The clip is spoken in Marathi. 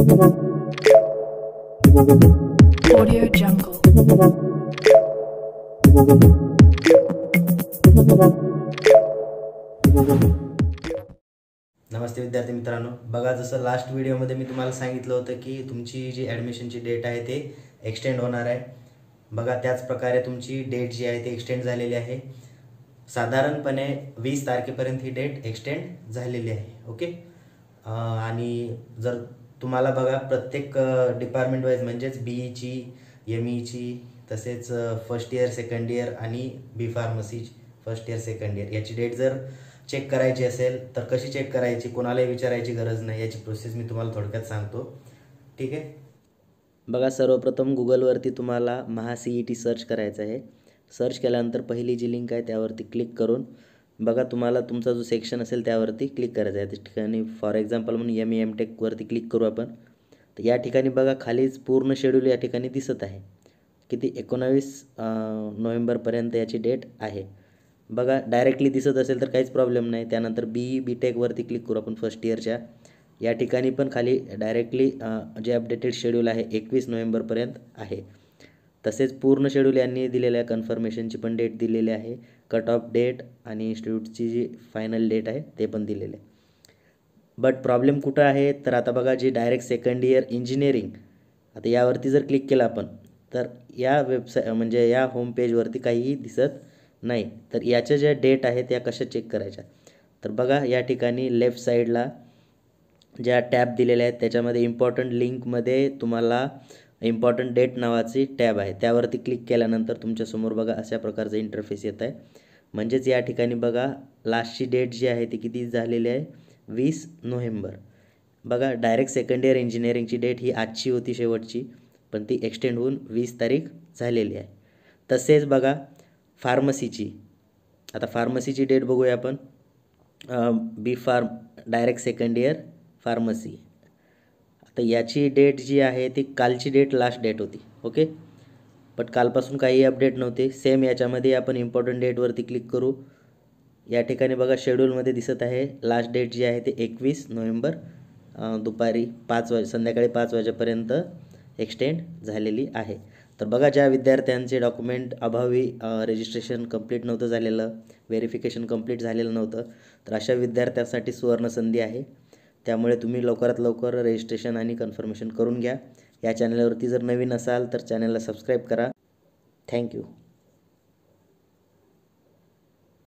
नमस्ते विद्यार्थी मित्रांनो बघा जसं लास्ट व्हिडिओमध्ये मी तुम्हाला सांगितलं होतं की तुमची जी ॲडमिशनची डेट आहे ते एक्सटेंड होणार आहे बघा त्याच प्रकारे तुमची डेट जी आहे ती एक्सटेंड झालेली आहे साधारणपणे वीस तारखेपर्यंत ही डेट एक्सटेंड झालेली आहे ओके आणि जर तुम्हाला बघा प्रत्येक डिपार्टमेंट वाईज म्हणजेच बीईची e ईची e एम ईची तसेच फर्स्ट इयर सेकंड इयर आणि B pharmacy first year second year याची डेट जर चेक करायची असेल तर कशी चेक करायची कोणालाही विचारायची गरज नाही याची प्रोसेस मी तुम्हाला थोडक्यात सांगतो ठीक आहे बघा सर्वप्रथम गुगलवरती तुम्हाला महा ई टी सर्च करायचं आहे सर्च केल्यानंतर पहिली जी लिंक आहे त्यावरती क्लिक करून बघा तुम्हाला तुमचा जो सेक्शन असेल त्यावरती क्लिक करायचा आहे त्या ठिकाणी फॉर एक्झाम्पल म्हणून एम ई एम टेकवरती क्लिक करू आपण तर या ठिकाणी बघा खालीच पूर्ण शेड्यूल या ठिकाणी दिसत आहे किती एकोणावीस नोव्हेंबरपर्यंत याची डेट आहे बघा डायरेक्टली दिसत असेल तर काहीच प्रॉब्लेम नाही त्यानंतर बी बी टेकवरती क्लिक करू आपण फर्स्ट इयरच्या या ठिकाणी पण खाली डायरेक्टली जे अपडेटेड शेड्यूल आहे एकवीस नोव्हेंबरपर्यंत आहे तसेच पूर्ण शेड्यूल यांनी दिलेल्या कन्फर्मेशनची पण डेट दिलेली आहे कट ऑफ डेट आणि इन्स्टिट्यूटची जी फायनल डेट आहे ते पण दिलेले आहे बट प्रॉब्लेम कुठं आहे तर आता बघा जी डायरेक्ट सेकंड इयर इंजिनिअरिंग आता यावरती जर क्लिक केलं आपण तर या वेबसाईट म्हणजे या होम पेजवरती काहीही दिसत नाही तर याच्या ज्या डेट आहेत त्या कशा चेक करायच्या तर बघा या ठिकाणी लेफ्ट साईडला ज्या टॅब दिलेल्या आहेत त्याच्यामध्ये इम्पॉर्टंट लिंकमध्ये तुम्हाला इम्पॉर्टंट डेट नावाची टॅब आहे त्यावरती क्लिक केल्यानंतर तुमच्यासमोर बघा अशा प्रकारचं इंटरफेस येत आहे म्हणजेच या ठिकाणी बघा लास्टची डेट जी आहे ती किती झालेली आहे वीस नोव्हेंबर बघा डायरेक्ट सेकंड इयर इंजिनिअरिंगची डेट ही आजची होती शेवटची पण ती एक्सटेंड होऊन वीस तारीख झालेली आहे तसेच बघा फार्मसीची आता फार्मसीची डेट बघूया आपण B pharm direct second year pharmacy तर याची डेट जी आहे ती कालची डेट लास्ट डेट होती ओके बट कालपासून काही अपडेट नव्हते सेम याच्यामध्ये आपण इम्पॉर्टंट डेटवरती क्लिक करू या ठिकाणी बघा शेड्यूलमध्ये दिसत आहे लास्ट डेट जी आहे ते एकवीस नोव्हेंबर दुपारी पाच वाज संध्याकाळी पाच वाजेपर्यंत एक्सटेंड झालेली आहे तर बघा ज्या विद्यार्थ्यांचे डॉक्युमेंट अभावी रजिस्ट्रेशन कंप्लीट नव्हतं झालेलं व्हेरिफिकेशन कंप्लीट झालेलं नव्हतं तर अशा विद्यार्थ्यांसाठी सुवर्णसंधी आहे त्यामुळे तुम्ही लवकरात लवकर रजिस्ट्रेशन आणि कन्फर्मेशन करून घ्या या चॅनलवरती जर नवीन असाल तर चॅनलला सबस्क्राईब करा थँक्यू